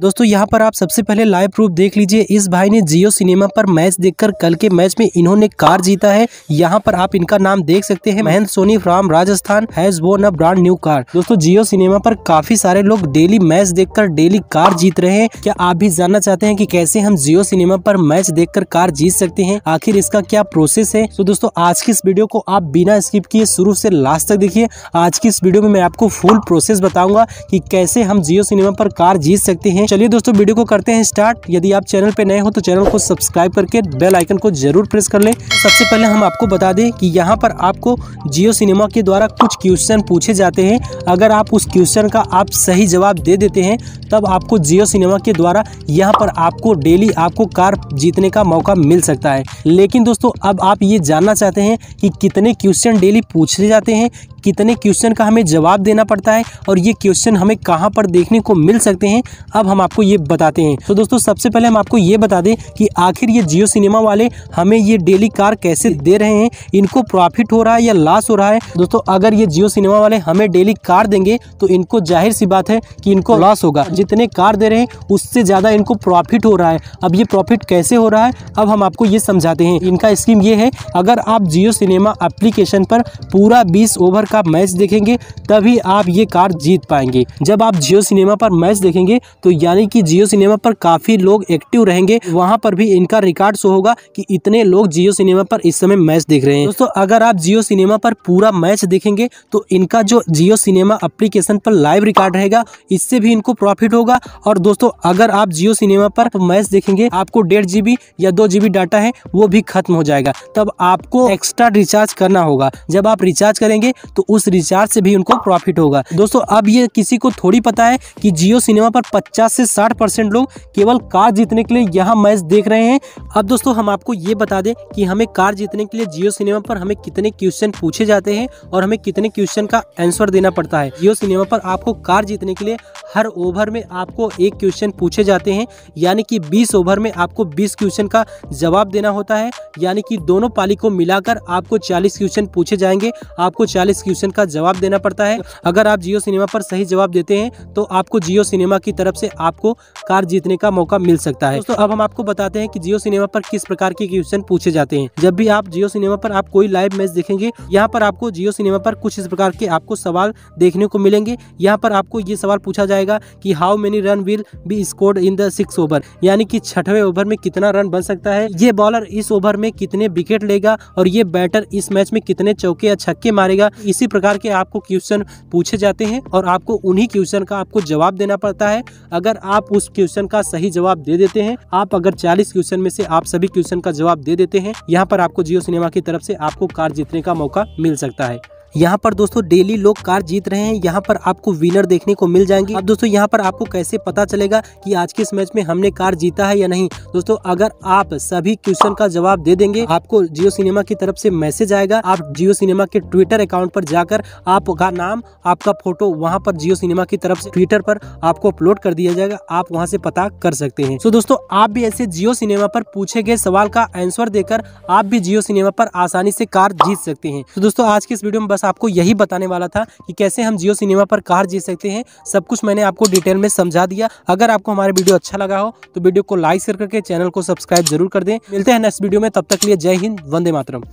दोस्तों यहाँ पर आप सबसे पहले लाइव प्रूफ देख लीजिए इस भाई ने जियो सिनेमा पर मैच देखकर कल के मैच में इन्होंने कार जीता है यहाँ पर आप इनका नाम देख सकते हैं Mahendra Soni from Rajasthan has won a brand new car दोस्तों जियो सिनेमा पर काफी सारे लोग डेली मैच देखकर डेली कार जीत रहे हैं क्या आप भी जानना चाहते हैं की कैसे हम जियो सिनेमा पर मैच देख कार जीत सकते हैं आखिर इसका क्या प्रोसेस है तो दोस्तों आज की इस वीडियो को आप बिना स्किप किए शुरू से लास्ट तक देखिए आज की इस वीडियो में मैं आपको फुल प्रोसेस बताऊंगा की कैसे हम जियो सिनेमा पर कार जीत सकते हैं हैं चलिए दोस्तों वीडियो को करते हैं स्टार्ट यदि आप चैनल पे नए हो तो चैनल को सब्सक्राइब करके बेल आइकन को जरूर प्रेस कर ले सबसे पहले हम आपको बता दें कि यहाँ पर आपको जियो सिनेमा के द्वारा कुछ क्वेश्चन पूछे जाते हैं अगर आप उस क्वेश्चन का आप सही जवाब दे देते हैं तब आपको जियो सिनेमा के द्वारा यहाँ पर आपको डेली आपको कार जीतने का मौका मिल सकता है लेकिन दोस्तों अब आप ये जानना चाहते हैं कि कितने क्वेश्चन डेली पूछे जाते हैं कितने क्वेश्चन का हमें जवाब देना पड़ता है और ये क्वेश्चन हमें कहाँ पर देखने को मिल सकते हैं अब हम आपको ये बताते हैं तो दोस्तों सबसे पहले हम आपको ये बता दें कि आखिर ये जियो सिनेमा वाले हमें ये डेली कार कैसे दे रहे हैं इनको प्रॉफिट हो रहा है या लॉस हो रहा है दोस्तों अगर ये जियो सिनेमा वाले हमें डेली कार देंगे तो इनको जाहिर सी बात है कि इनको लॉस होगा जितने कार दे रहे हैं उससे ज़्यादा इनको प्रॉफिट हो रहा है अब ये प्रॉफिट कैसे हो रहा है अब हम आपको ये समझाते हैं इनका स्कीम ये है अगर आप जियो सिनेमा एप्लीकेशन पर पूरा बीस ओवर का मैच देखेंगे तभी आप ये कार जीत पाएंगे जब आप जियो सिनेमा पर मैच देखेंगे तो यानी कि जियो सिनेमा पर काफ़ी लोग एक्टिव रहेंगे वहाँ पर भी इनका रिकॉर्ड शो होगा कि इतने लोग जियो सिनेमा पर इस समय मैच देख रहे हैं दोस्तों अगर आप जियो सिनेमा पर पूरा मैच देखेंगे तो इनका जो जियो सिनेमा अप्लीकेशन पर लाइव रिकॉर्ड रहेगा इससे भी इनको प्रॉफिट होगा और दोस्तों अगर आप जियो सिनेमा पर मैच देखेंगे आपको डेढ़ जीबी या दो जीबी डाटा है वो भी खत्म हो जाएगा तब आपको एक्स्ट्रा रिचार्ज करना होगा जब आप रिचार्ज करेंगे तो तो उस रिचार्ज से भी उनको प्रॉफिट होगा दोस्तों अब ये किसी को थोड़ी पता है कि जियो सिनेमा पर 50 से 60 परसेंट लोग केवल कार जीतने के लिए यहाँ मैच देख रहे हैं अब दोस्तों हम आपको ये बता दें कि हमें कार जीतने के लिए जियो सिनेमा पर हमें कितने क्वेश्चन पूछे जाते हैं और हमें कितने क्वेश्चन का आंसर देना पड़ता है जियो सिनेमा पर आपको कार जीतने के लिए हर ओवर में आपको एक क्वेश्चन पूछे जाते हैं यानी कि 20 ओवर में आपको 20 क्वेश्चन का जवाब देना होता है यानी कि दोनों पाली को मिलाकर आपको 40 क्वेश्चन पूछे जाएंगे आपको 40 क्वेश्चन का जवाब देना पड़ता है अगर आप जियो सिनेमा पर सही जवाब देते हैं तो आपको जियो सिनेमा की तरफ से आपको कार जीतने का मौका मिल सकता है तो अब हम आपको बताते हैं कि जियो सिनेमा पर किस प्रकार के क्वेश्चन पूछे जाते हैं जब भी आप जियो सिनेमा पर आप कोई लाइव मैच देखेंगे यहाँ पर आपको जियो सिनेमा पर कुछ इस प्रकार के आपको सवाल देखने को मिलेंगे यहाँ पर आपको ये सवाल पूछा जाएगा कि how many run will be scored in the six over यानी कि छठवें ओवर में कितना रन बन सकता है ये बॉलर इस ओवर में कितने विकेट लेगा और ये बैटर इस मैच में कितने चौके या छक्के मारेगा इसी इसी प्रकार के आपको क्वेश्चन पूछे जाते हैं और आपको उन्हीं क्वेश्चन का आपको जवाब देना पड़ता है अगर आप उस क्वेश्चन का सही जवाब दे देते हैं आप अगर चालीस क्वेश्चन में से आप सभी क्वेश्चन का जवाब दे देते हैं यहाँ पर आपको जियो सिनेमा की तरफ से आपको कार जीतने का मौका मिल सकता है यहाँ पर दोस्तों डेली लोग कार जीत रहे हैं यहाँ पर आपको विनर देखने को मिल जाएंगे अब दोस्तों यहाँ पर आपको कैसे पता चलेगा कि आज के इस मैच में हमने कार जीता है या नहीं दोस्तों अगर आप सभी क्वेश्चन का जवाब दे देंगे आपको जियो सिनेमा की तरफ से मैसेज आएगा आप जियो सिनेमा के ट्विटर अकाउंट पर जाकर आपका नाम आपका फोटो वहाँ पर जियो सिनेमा की तरफ से ट्विटर पर आपको अपलोड कर दिया जाएगा आप वहाँ से पता कर सकते हैं तो दोस्तों आप भी ऐसे जियो सिनेमा पर पूछे गए सवाल का आंसर देकर आप भी जियो सिनेमा पर आसानी से कार जीत सकते हैं तो दोस्तों आज की इस वीडियो में बस बस आपको यही बताने वाला था कि कैसे हम जियो सिनेमा पर कार जी सकते हैं सब कुछ मैंने आपको डिटेल में समझा दिया अगर आपको हमारे वीडियो अच्छा लगा हो तो वीडियो को लाइक शेयर करके चैनल को सब्सक्राइब जरूर कर दें मिलते हैं नेक्स्ट वीडियो में तब तक लिए जय हिंद वंदे मातरम